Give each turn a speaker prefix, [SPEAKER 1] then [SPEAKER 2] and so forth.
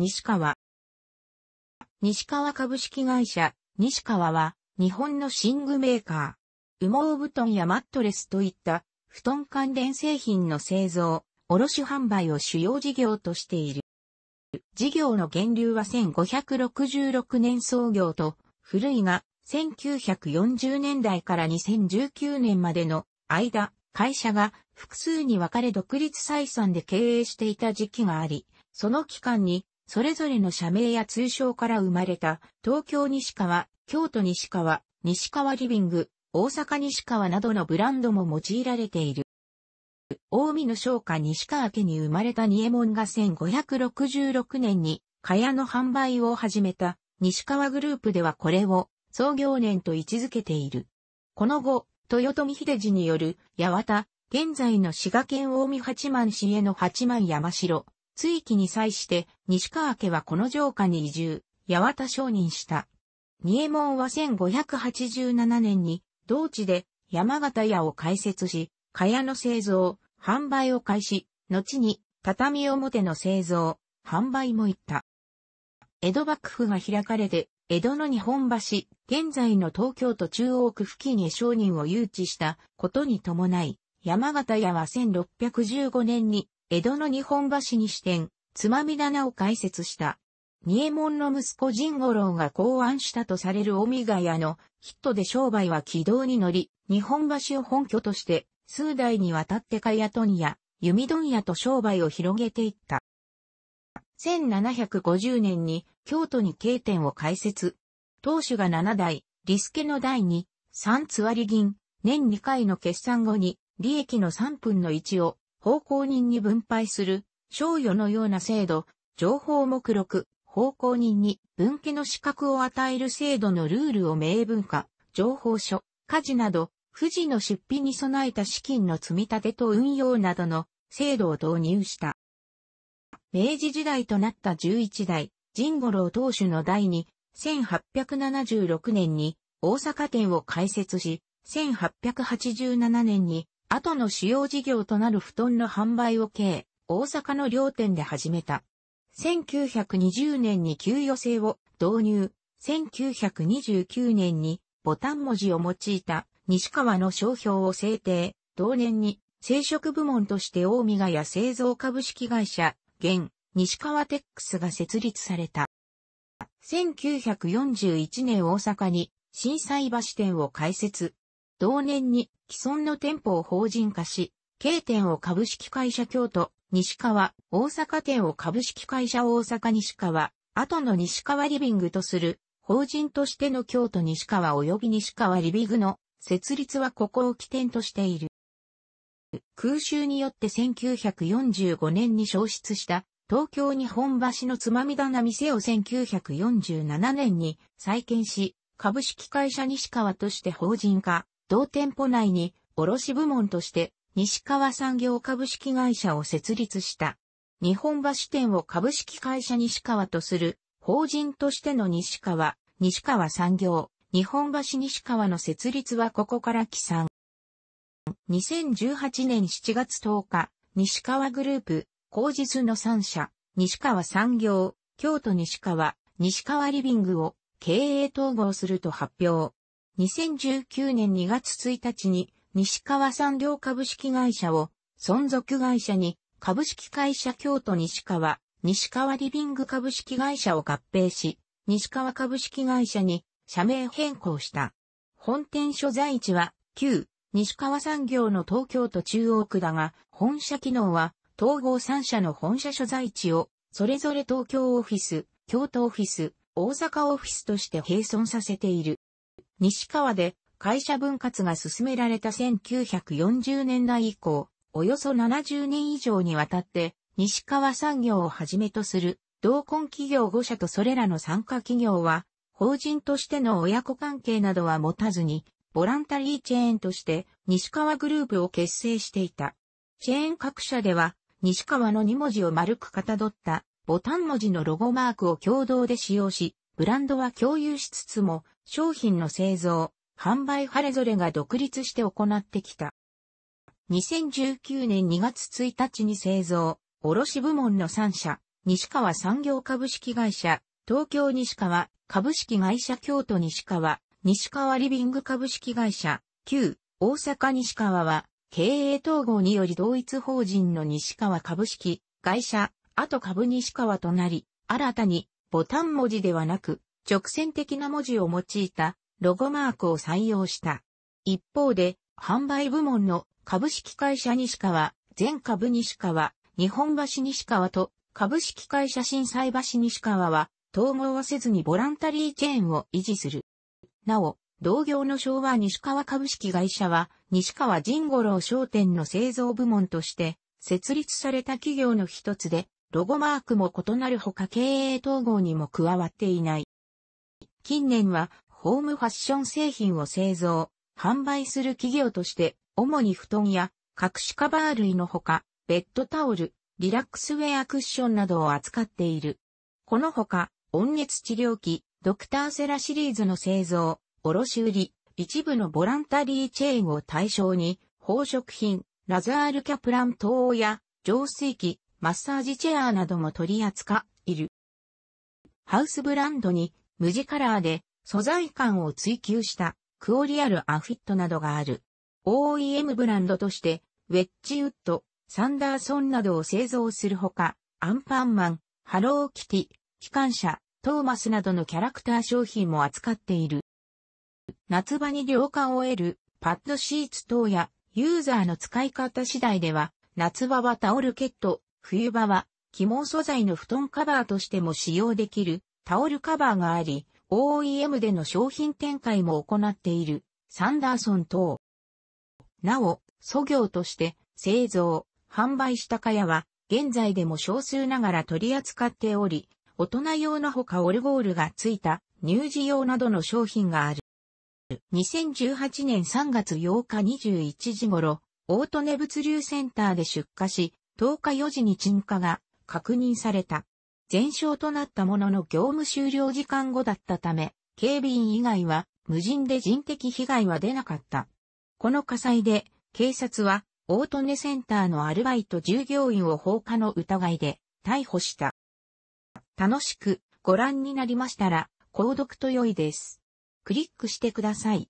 [SPEAKER 1] 西川。西川株式会社、西川は、日本の寝具メーカー。羽毛布団やマットレスといった、布団関連製品の製造、卸販売を主要事業としている。事業の源流は1566年創業と、古いが、1940年代から2019年までの間、会社が複数に分かれ独立採算で経営していた時期があり、その期間にそれぞれの社名や通称から生まれた、東京西川、京都西川、西川リビング、大阪西川などのブランドも用いられている。大見の商家西川家に生まれた二右衛門が1566年に、蚊帳の販売を始めた、西川グループではこれを、創業年と位置づけている。この後、豊臣秀治による、八幡、現在の滋賀県大見八幡市への八幡山城、追記に際して西川家はこの城下に移住、八幡承認した。仁右衛門は1587年に同地で山形屋を開設し、蚊屋の製造、販売を開始、後に畳表の製造、販売も行った。江戸幕府が開かれて、江戸の日本橋、現在の東京都中央区付近へ商人を誘致したことに伴い、山形屋は1615年に江戸の日本橋に支店、つまみ棚を開設した。二右衛門の息子神五郎が考案したとされるおみヶ谷のヒットで商売は軌道に乗り、日本橋を本拠として、数代にわたってやとんや、弓問屋と商売を広げていった。1750年に京都に経店を開設。当主が7代、リスケの第に、3つ割銀、年2回の決算後に、利益の3分の1を奉公人に分配する、賞与のような制度、情報目録、奉公人に分家の資格を与える制度のルールを明文化、情報書、家事など、富士の出費に備えた資金の積み立てと運用などの制度を導入した。明治時代となった11代、神五郎当主の代に、1876年に大阪店を開設し、1887年に後の主要事業となる布団の販売を経、大阪の両店で始めた。1920年に給与制を導入、1929年にボタン文字を用いた西川の商標を制定、同年に生殖部門として大見や製造株式会社、現、西川テックスが設立された。1941年大阪に震災橋店を開設。同年に既存の店舗を法人化し、K 店を株式会社京都、西川、大阪店を株式会社大阪西川、後の西川リビングとする、法人としての京都西川及び西川リビングの設立はここを起点としている。空襲によって1945年に消失した東京日本橋のつまみ棚店を1947年に再建し、株式会社西川として法人化、同店舗内に卸部門として西川産業株式会社を設立した。日本橋店を株式会社西川とする法人としての西川、西川産業、日本橋西川の設立はここから起算。2018年7月10日、西川グループ、工日の3社、西川産業、京都西川、西川リビングを経営統合すると発表。2019年2月1日に西川産業株式会社を存続会社に株式会社京都西川、西川リビング株式会社を合併し、西川株式会社に社名変更した。本店所在地は旧西川産業の東京都中央区だが、本社機能は統合3社の本社所在地をそれぞれ東京オフィス、京都オフィス、大阪オフィスとして併存させている。西川で会社分割が進められた1940年代以降、およそ70年以上にわたって、西川産業をはじめとする、同梱企業5社とそれらの参加企業は、法人としての親子関係などは持たずに、ボランタリーチェーンとして西川グループを結成していた。チェーン各社では、西川の2文字を丸くかたどったボタン文字のロゴマークを共同で使用し、ブランドは共有しつつも、商品の製造、販売それぞれが独立して行ってきた。2019年2月1日に製造、卸部門の3社、西川産業株式会社、東京西川株式会社京都西川、西川リビング株式会社、旧大阪西川は、経営統合により同一法人の西川株式会社、あと株西川となり、新たにボタン文字ではなく、直線的な文字を用いたロゴマークを採用した。一方で、販売部門の株式会社西川、全株西川、日本橋西川と株式会社震災橋西川は統合はせずにボランタリーチェーンを維持する。なお、同業の昭和西川株式会社は西川神五郎商店の製造部門として設立された企業の一つでロゴマークも異なるほか経営統合にも加わっていない。近年はホームファッション製品を製造、販売する企業として、主に布団や各種カバー類のほか、ベッドタオル、リラックスウェアクッションなどを扱っている。このほか、温熱治療器、ドクターセラシリーズの製造、卸売、一部のボランタリーチェーンを対象に、宝飾品、ラザールキャプラン等や、浄水器、マッサージチェアなども取り扱いる。ハウスブランドに無地カラーで素材感を追求したクオリアルアフィットなどがある。OEM ブランドとして、ウェッジウッド、サンダーソンなどを製造するほか、アンパンマン、ハローキティ、機関車、トーマスなどのキャラクター商品も扱っている。夏場に涼感を得るパッドシーツ等やユーザーの使い方次第では、夏場はタオルケット、冬場は肝素材の布団カバーとしても使用できるタオルカバーがあり、OEM での商品展開も行っている、サンダーソン等。なお、素業として製造、販売した蚊屋は、現在でも少数ながら取り扱っており、大人用のほかオルゴールがついた乳児用などの商品がある。2018年3月8日21時頃、オートネ物流センターで出荷し、10日4時に沈下が確認された。全焼となったものの業務終了時間後だったため、警備員以外は無人で人的被害は出なかった。この火災で、警察は、大利根センターのアルバイト従業員を放火の疑いで逮捕した。楽しくご覧になりましたら、購読と良いです。クリックしてください。